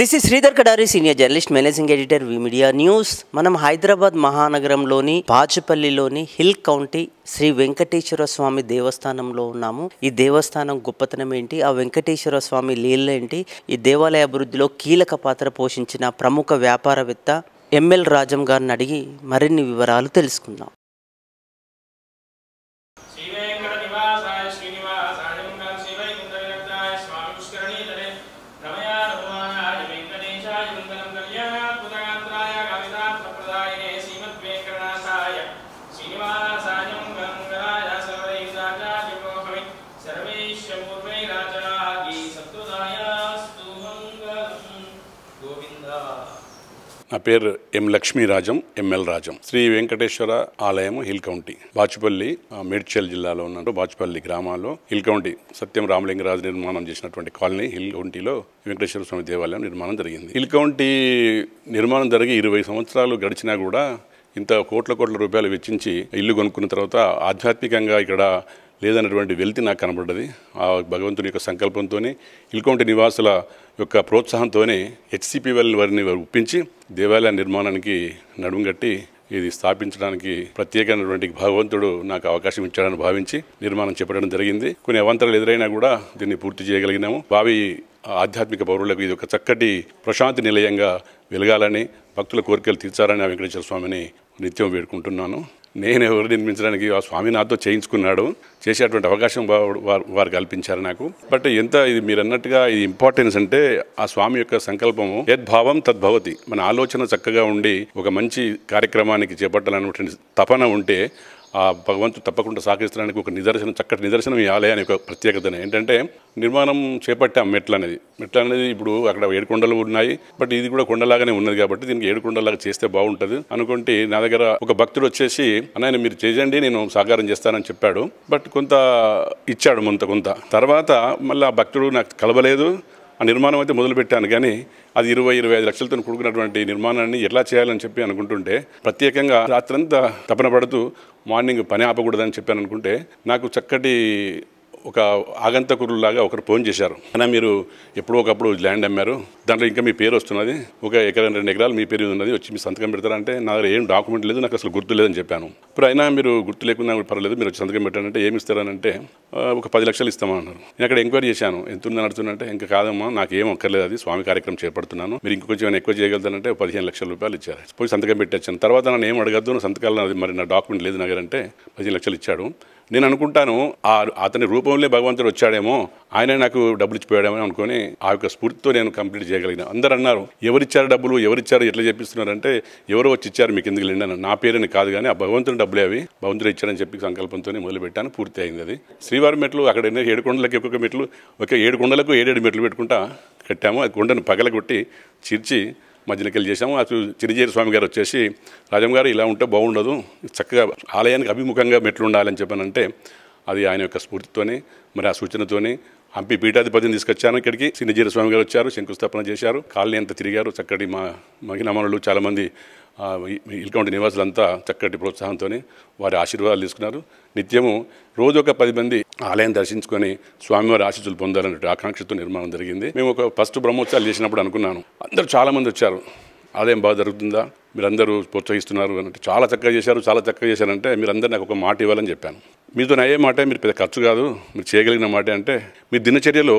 this is Sridhar Kadari senior journalist managing editor V media news మనం హైదరాబాద్ మహానగరంలోని పాచపల్లిలోని హిల్ కౌంటీ శ్రీ వెంకటేశ్వర స్వామి దేవస్థానంలో ఉన్నాము ఈ దేవస్థానం గొప్పతనం ఏంటి ఆ వెంకటేశ్వర స్వామి ఏంటి ఈ దేవాలయ అభివృద్ధిలో కీలక పాత్ర పోషించిన ప్రముఖ వ్యాపారవేత్త ఎంఎల్ రాజం గారిని అడిగి మరిన్ని వివరాలు తెలుసుకుందాం నా పేరు ఎం లక్ష్మీరాజం ఎంఎల్ రాజం శ్రీ వెంకటేశ్వర ఆలయం హిల్ కౌంటీ బాచుపల్లి మేడ్చల్ జిల్లాలో ఉన్న బాచుపల్లి గ్రామాల్లో హిల్ కౌంటీ సత్యం రామలింగరాజు నిర్మాణం చేసినటువంటి కాలనీ హిల్ కౌంటీలో వెంకటేశ్వర స్వామి దేవాలయం నిర్మాణం జరిగింది హిల్ కౌంటీ నిర్మాణం జరిగి ఇరవై సంవత్సరాలు గడిచినా కూడా ఇంత కోట్ల కోట్ల రూపాయలు వెచ్చించి ఇల్లు కొనుక్కున్న తర్వాత ఆధ్యాత్మికంగా ఇక్కడ లేదన్నటువంటి వెలితి నాకు కనబడ్డది ఆ భగవంతుని యొక్క సంకల్పంతో ఇల్కొంటి నివాసుల యొక్క ప్రోత్సాహంతోనే హెచ్సిపిఎల్ వారిని ఒప్పించి దేవాలయ నిర్మాణానికి నడుము కట్టి ఇది స్థాపించడానికి ప్రత్యేకమైనటువంటి భగవంతుడు నాకు అవకాశం ఇచ్చాడని భావించి నిర్మాణం చెప్పడం జరిగింది కొన్ని అవంతరాలు ఎదురైనా కూడా దీన్ని పూర్తి చేయగలిగినాము భావి ఆధ్యాత్మిక పౌరులకు ఇది ఒక చక్కటి ప్రశాంతి నిలయంగా వెలగాలని భక్తుల కోరికలు తీర్చాలని వెంకటేశ్వర స్వామిని నిత్యం వేడుకుంటున్నాను నేను ఎవరు నిర్మించడానికి ఆ స్వామి నాతో చేయించుకున్నాడు చేసేటువంటి అవకాశం వారు కల్పించారు నాకు బట్ ఎంత ఇది మీరు అన్నట్టుగా ఇది ఇంపార్టెన్స్ అంటే ఆ స్వామి యొక్క సంకల్పము యద్భావం తద్భవతి మన ఆలోచన చక్కగా ఉండి ఒక మంచి కార్యక్రమానికి చేపట్టాలన్నటువంటి తపన ఉంటే ఆ భగవంతుడు తప్పకుండా సహకరిస్తానికి ఒక నిదర్శనం చక్కటి నిదర్శనం ఈ ఆలయానికి ఒక ప్రత్యేకతనే ఏంటంటే నిర్మాణం చేపట్టాం మెట్ల అనేది మెట్ల అనేది ఇప్పుడు అక్కడ ఏడు కొండలు ఉన్నాయి బట్ ఇది కూడా కొండలాగానే ఉన్నది కాబట్టి దీనికి ఏడు కొండలాగా చేస్తే బాగుంటుంది అనుకుంటే నా దగ్గర ఒక భక్తుడు వచ్చేసి అన్నయ్య మీరు చేయండి నేను సహకారం చేస్తానని చెప్పాడు బట్ కొంత ఇచ్చాడు ముంత కొంత తర్వాత మళ్ళీ ఆ భక్తుడు నాకు కలవలేదు ఆ నిర్మాణం అయితే మొదలుపెట్టాను కానీ అది ఇరవై ఇరవై ఐదు లక్షలతో కూడుకున్నటువంటి నిర్మాణాన్ని ఎలా చేయాలని చెప్పి అనుకుంటుంటే ప్రత్యేకంగా రాత్రంతా తపన పడుతూ మార్నింగ్ పని ఆపకూడదని చెప్పాను అనుకుంటే నాకు చక్కటి ఒక ఆగంతకురులాగా ఒకరు ఫోన్ చేశారు అయినా మీరు ఎప్పుడో ఒకప్పుడు ల్యాండ్ అమ్మారు దాంట్లో ఇంకా మీ పేరు వస్తున్నది ఒక ఎకరం రెండు ఎకరాలు మీ పేరు ఉన్నది వచ్చి మీ సంతకం పెడతారంటే నా దగ్గర ఏం డాక్యుమెంట్ లేదు నాకు అసలు గుర్తు లేదని చెప్పాను ఇప్పుడు అయినా మీరు గుర్తు లేకుండా పర్లేదు మీరు వచ్చి సంతకం పెట్టారంటే ఏమి ఇస్తారనంటే ఒక పది లక్షలు ఇస్తామన్నారు నేను అక్కడ ఎంక్వైరీ చేశాను ఎంత ఉందని అడుగుతున్నంటే ఇంకా కాదమ్మా నాకు ఏం అక్కర్లేదు అది స్వామి కార్యక్రమం చేపడుతున్నాను మీరు ఇంకొంచెం ఎక్కువ చేయగలుగుతానంటే పదిహేను లక్షల రూపాయలు ఇచ్చారు పోయి సంతకం పెట్టేచ్చాను తర్వాత నన్ను ఏం అడగద్దు సంతకాలను అది మరి నా డాక్యుమెంట్ లేదు నా పదిహేను లక్షలు ఇచ్చాడు నేను అనుకుంటాను ఆ అతని రూప రూపంలో భగవంతుడు వచ్చాడేమో ఆయన నాకు డబ్బులు ఇచ్చిపోయాడేమో అనుకుని ఆ యొక్క స్ఫూర్తితో నేను కంప్లీట్ చేయగలిగిన అందరు అన్నారు ఎవరిచ్చారు డబ్బులు ఎవరిచ్చారు ఎట్లా చెప్పిస్తున్నారంటే ఎవరో వచ్చి ఇచ్చారు మీకు ఎందుకు లేండి నా పేరుని కాదు కానీ ఆ భగవంతుని డబ్బులు అవి భగవంతుడు ఇచ్చారని చెప్పి సంకల్పంతోనే మొదలుపెట్టాను పూర్తి అయింది అది శ్రీవారి మెట్లు అక్కడ ఏడు కొండలకి ఒక్కొక్క మెట్లు ఒక ఏడు కొండలకు ఏడేడు మెట్లు పెట్టుకుంటా కట్టాము ఆ కొండను పగలగొట్టి చిర్చి మధ్యనకెళ్ళి చేశాము అటు చిరంజీవి స్వామి గారు వచ్చేసి రాజం గారు ఇలా ఉంటే బాగుండదు చక్కగా ఆలయానికి అభిముఖంగా మెట్లు ఉండాలని చెప్పానంటే అది ఆయన యొక్క స్ఫూర్తితోనే మరి ఆ సూచనతోనే హంపి పీఠాధిపతిని తీసుకొచ్చాను ఇక్కడికి సిన్నజీర స్వామి గారు వచ్చారు శంకుస్థాపన చేశారు కాలనీ అంతా తిరిగారు చక్కటి మా మహిళామణులు చాలామంది ఇల్కౌంటి నివాసులంతా చక్కటి ప్రోత్సాహంతోనే వారి ఆశీర్వాదాలు తీసుకున్నారు నిత్యము రోజు ఒక పది మంది ఆలయం దర్శించుకొని స్వామివారి ఆశీస్సులు పొందాలన్నట్టు ఆకాంక్షతో నిర్మాణం జరిగింది మేము ఒక ఫస్ట్ బ్రహ్మోత్సవాలు చేసినప్పుడు అనుకున్నాను అందరూ చాలామంది వచ్చారు ఆలయం బాగా జరుగుతుందా మీరందరూ ప్రోత్సహిస్తున్నారు అన్నట్టు చాలా చక్కగా చేశారు చాలా చక్కగా చేశారంటే మీరందరూ నాకు ఒక మాట ఇవ్వాలని చెప్పాను మీతో అయ్యే మాట మీరు పెద్ద ఖర్చు కాదు మీరు చేయగలిగిన మాట అంటే మీ దినచర్యలో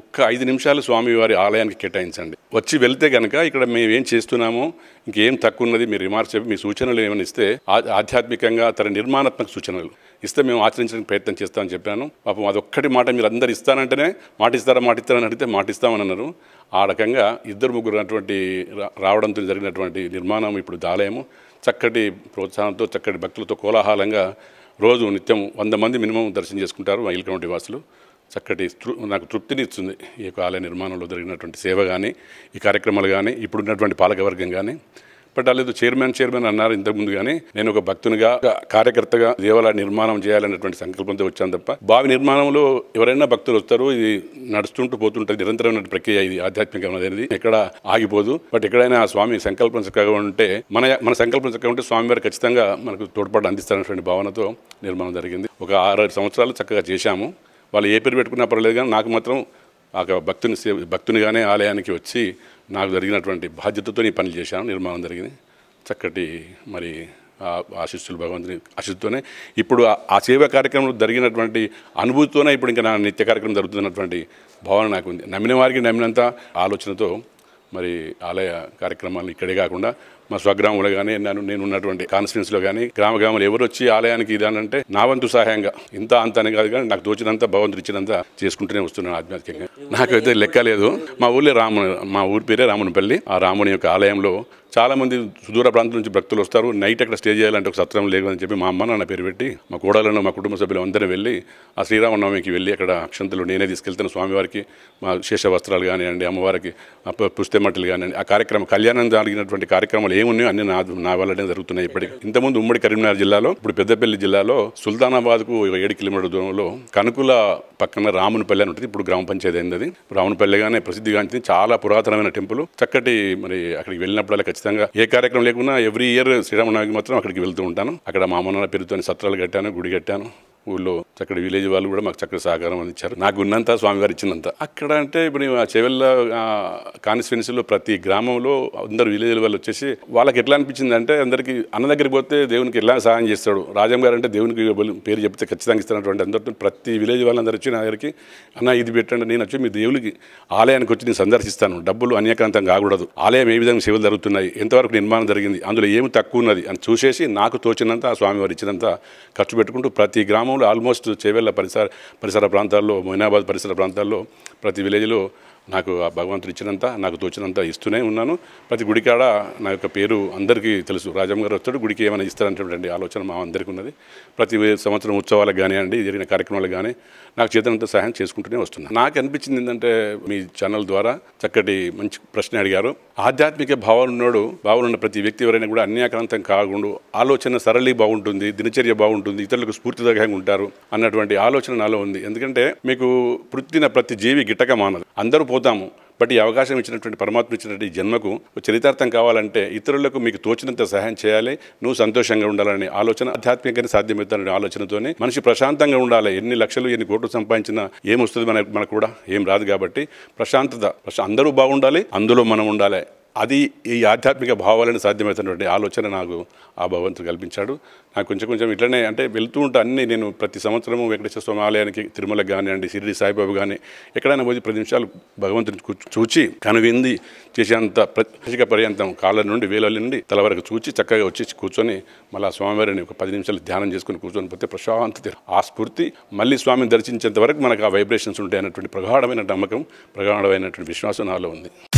ఒక్క ఐదు నిమిషాలు స్వామివారి ఆలయానికి కేటాయించండి వచ్చి వెళ్తే కనుక ఇక్కడ మేము ఏం చేస్తున్నామో ఇంకేం తక్కువ ఉన్నది మీ రిమార్క్స్ చెప్పి మీ సూచనలు ఏమైనా ఇస్తే ఆధ్యాత్మికంగా తన నిర్మాణాత్మక సూచనలు ఇస్తే మేము ఆచరించడానికి ప్రయత్నం చేస్తామని చెప్పాను పాపం అదొక్కటి మాట మీరు అందరు ఇస్తానంటేనే మాట ఇస్తారా మాట ఇస్తారని అడిగితే మాట ఇస్తామని అన్నారు ఆ రకంగా ఇద్దరు ముగ్గురు అటువంటి రావడంతో జరిగినటువంటి నిర్మాణం ఇప్పుడు దాలయము చక్కటి ప్రోత్సాహంతో చక్కటి భక్తులతో కోలాహలంగా రోజు నిత్యం వంద మంది మినిమం దర్శనం చేసుకుంటారు మా ఇల్కం వాసులు చక్కటి నాకు తృప్తిని ఇస్తుంది ఈ యొక్క ఆలయ నిర్మాణంలో జరిగినటువంటి సేవ కానీ ఈ కార్యక్రమాలు కానీ ఇప్పుడున్నటువంటి పాలకవర్గం కానీ బట్ లేదు చైర్మన్ చైర్మన్ అన్నారు ఇంతకుముందు కానీ నేను ఒక భక్తునిగా కార్యకర్తగా దేవాలయ నిర్మాణం చేయాలనేటువంటి సంకల్పంతో వచ్చాను తప్ప బావి నిర్మాణంలో ఎవరైనా భక్తులు వస్తారు ఇది నడుస్తుంటూ పోతుంటుంది నిరంతరమైన ప్రక్రియ ఇది ఆధ్యాత్మికం అనేది ఎక్కడ ఆగిపోదు బట్ ఎక్కడైనా ఆ స్వామి సంకల్పం చక్కగా ఉంటే మన మన సంకల్పం చక్కగా ఉంటే వారు ఖచ్చితంగా మనకు తోడ్పాటు అందిస్తారనేటువంటి భావనతో నిర్మాణం జరిగింది ఒక ఆరు సంవత్సరాలు చక్కగా చేశాము వాళ్ళు ఏ పేరు పెట్టుకున్నా పర్లేదు కానీ నాకు మాత్రం ఆ భక్తుని భక్తునిగానే ఆలయానికి వచ్చి నాకు జరిగినటువంటి బాధ్యతతో నేను పనులు చేశాను నిర్మాణం జరిగింది చక్కటి మరి ఆశిస్సులు భగవంతుని ఆశిస్తూనే ఇప్పుడు ఆ సేవా కార్యక్రమంలో జరిగినటువంటి అనుభూతితోనే ఇప్పుడు ఇంకా నా నిత్య కార్యక్రమం జరుగుతున్నటువంటి భావన నాకు ఉంది నమ్మిన వారికి నమ్మినంత ఆలోచనతో మరి ఆలయ కార్యక్రమాలు ఇక్కడే కాకుండా మా స్వగ్రామంలో కానీ నన్ను నేను ఉన్నటువంటి కాన్స్టిట్యున్సీలో కానీ గ్రామ గ్రామాలు ఎవరు వచ్చి ఆలయానికి ఇదానంటే నా వంతు సహాయంగా ఇంత అంత అని కాదు కానీ నాకు తోచినంత భగవంతుడు ఇచ్చినంత చేసుకుంటూనే వస్తున్నాను ఆధ్యాత్మికంగా నాకైతే లెక్క లేదు మా ఊళ్ళో రాముని మా ఊరి పేరే రామునిపల్లి ఆ రాముని యొక్క ఆలయంలో చాలామంది సుదూర ప్రాంతం నుంచి భక్తులు వస్తారు నైట్ అక్కడ స్టే చేయాలంటే ఒక సత్రం అని చెప్పి మా అమ్మ నాన్న పేరు పెట్టి మా కోడలను మా కుటుంబ సభ్యులు అందరం వెళ్ళి ఆ శ్రీరామనవమికి వెళ్ళి అక్కడ అక్షంతలు నేనే తీసుకెళ్తాను స్వామివారికి మా శేష వస్త్రాలు కానివ్వండి అమ్మవారికి పుస్తెమట్టలు కానివ్వండి ఆ కార్యక్రమం కళ్యాణం జరిగినటువంటి కార్యక్రమాలు ఏమున్నాయో అన్ని నా నా వల్లనే జరుగుతున్నాయి ఇప్పటికి ఇంతకుముందు ఉమ్మడి కరీంనగర్ జిల్లాలో ఇప్పుడు పెద్దపల్లి జిల్లాలో సుల్తానాబాద్కు ఏడు కిలోమీటర్ దూరంలో కనుకుల పక్కన రామునిపల్లి అని ఉంటుంది ఇప్పుడు గ్రామ పంచాయతీ ఉంది అది రావణపల్లిగానే ప్రసిద్ధిగాంచింది చాలా పురాతనమైన టెంపుల్ చక్కటి మరి అక్కడికి వెళ్ళినప్పుడల్లా ఖచ్చితంగా ఏ కార్యక్రమం లేకున్నా ఎవ్రీ ఇయర్ శ్రీరామనవమికి మాత్రం అక్కడికి వెళ్తూ ఉంటాను అక్కడ మామన్న అమ్మ పేరుతో సత్రాలు కట్టాను గుడి కట్టాను ఊళ్ళో చక్కటి విలేజ్ వాళ్ళు కూడా మాకు చక్కటి సహకారం అందించారు నాకు ఉన్నంత స్వామివారు ఇచ్చినంత అక్కడ అంటే ఇప్పుడు చెవెల్లో కాన్స్టిట్యున్సీలో ప్రతి గ్రామంలో అందరు విలేజ్ వాళ్ళు వచ్చేసి వాళ్ళకి ఎట్లా అనిపించింది అంటే అందరికీ అన్న దగ్గరికి పోతే దేవునికి ఎలా సహాయం చేస్తాడు రాజం గారు అంటే దేవునికి పేరు చెప్తే ఖచ్చితంగా ఇస్తున్నటువంటి అందరితో ప్రతి విలేజ్ వాళ్ళందరూ వచ్చి నా దగ్గరికి అన్న ఇది పెట్టండి నేను వచ్చి మీ దేవునికి ఆలయానికి వచ్చి నేను సందర్శిస్తాను డబ్బులు అన్యకాంతం కాకూడదు ఆలయం ఏ విధంగా సేవలు జరుగుతున్నాయి ఎంతవరకు నిర్మాణం జరిగింది అందులో ఏమి తక్కువ ఉన్నది అని చూసేసి నాకు తోచినంత ఆ స్వామివారు ఇచ్చినంత ఖర్చు పెట్టుకుంటూ ప్రతి గ్రామంలో ఆల్మోస్ట్ ఆల్మోస్ట్ చేవెళ్ళ పరిసర పరిసర ప్రాంతాల్లో మొయినాబాద్ పరిసర ప్రాంతాల్లో ప్రతి విలేజ్లో నాకు ఆ భగవంతుడు ఇచ్చినంత నాకు తోచినంత ఇస్తూనే ఉన్నాను ప్రతి గుడికాడ నా యొక్క పేరు అందరికీ తెలుసు రాజమ్మ గారు వస్తాడు గుడికి ఏమైనా ఇస్తారనేటువంటి ఆలోచన మా అందరికీ ఉన్నది ప్రతి సంవత్సరం ఉత్సవాలకు కానివ్వండి జరిగిన కార్యక్రమాలకు కానీ నాకు చేతనంత సహాయం చేసుకుంటూనే వస్తున్నాను నాకు అనిపించింది ఏంటంటే మీ ఛానల్ ద్వారా చక్కటి మంచి ప్రశ్న అడిగారు ఆధ్యాత్మిక భావాలు భావాలున్నాడు భావాలున్న ప్రతి వ్యక్తి ఎవరైనా కూడా అన్యాక్రాంతం కాకుండా ఆలోచన సరళి బాగుంటుంది దినచర్య బాగుంటుంది ఇతరులకు స్ఫూర్తిదాయకంగా ఉంటారు అన్నటువంటి ఆలోచన నాలో ఉంది ఎందుకంటే మీకు పుట్టిన ప్రతి జీవి గిట్టక మానదు అందరూ అవుతాము బట్ ఈ అవకాశం ఇచ్చినటువంటి పరమాత్మ ఇచ్చినటువంటి జన్మకు చరితార్థం కావాలంటే ఇతరులకు మీకు తోచినంత సహాయం చేయాలి నువ్వు సంతోషంగా ఉండాలనే ఆలోచన ఆధ్యాత్మికంగా సాధ్యమవుతానని ఆలోచనతోనే మనిషి ప్రశాంతంగా ఉండాలి ఎన్ని లక్షలు ఎన్ని కోట్లు సంపాదించినా ఏమొస్తుంది మన మనకు కూడా ఏం రాదు కాబట్టి ప్రశాంతత అందరూ బాగుండాలి అందులో మనం ఉండాలి అది ఈ ఆధ్యాత్మిక భావాలను సాధ్యమవుతున్నటువంటి ఆలోచన నాకు ఆ భగవంతుడు కల్పించాడు నాకు కొంచెం కొంచెం ఇట్లనే అంటే వెళ్తూ ఉంటే అన్నీ నేను ప్రతి సంవత్సరము వెంకటేశ్వర స్వామి ఆలయానికి తిరుమల కానివ్వండి షిరిడి సాయిబాబు కానీ ఎక్కడైనా పోయి పది నిమిషాలు భగవంతుని చూచి కనువింది చేసేంత ప్రత్యేక పర్యంతం కాళ్ళ నుండి వేల నుండి తల వరకు చూచి చక్కగా వచ్చేసి కూర్చొని మళ్ళీ స్వామివారిని ఒక పది నిమిషాలు ధ్యానం చేసుకుని కూర్చొని పోతే ప్రశాంతత ఆ స్ఫూర్తి మళ్ళీ స్వామిని దర్శించేంత వరకు మనకు ఆ వైబ్రేషన్స్ ఉంటాయి అన్నటువంటి ప్రగాఢమైన నమ్మకం ప్రగాఢమైనటువంటి విశ్వాసం నాలో ఉంది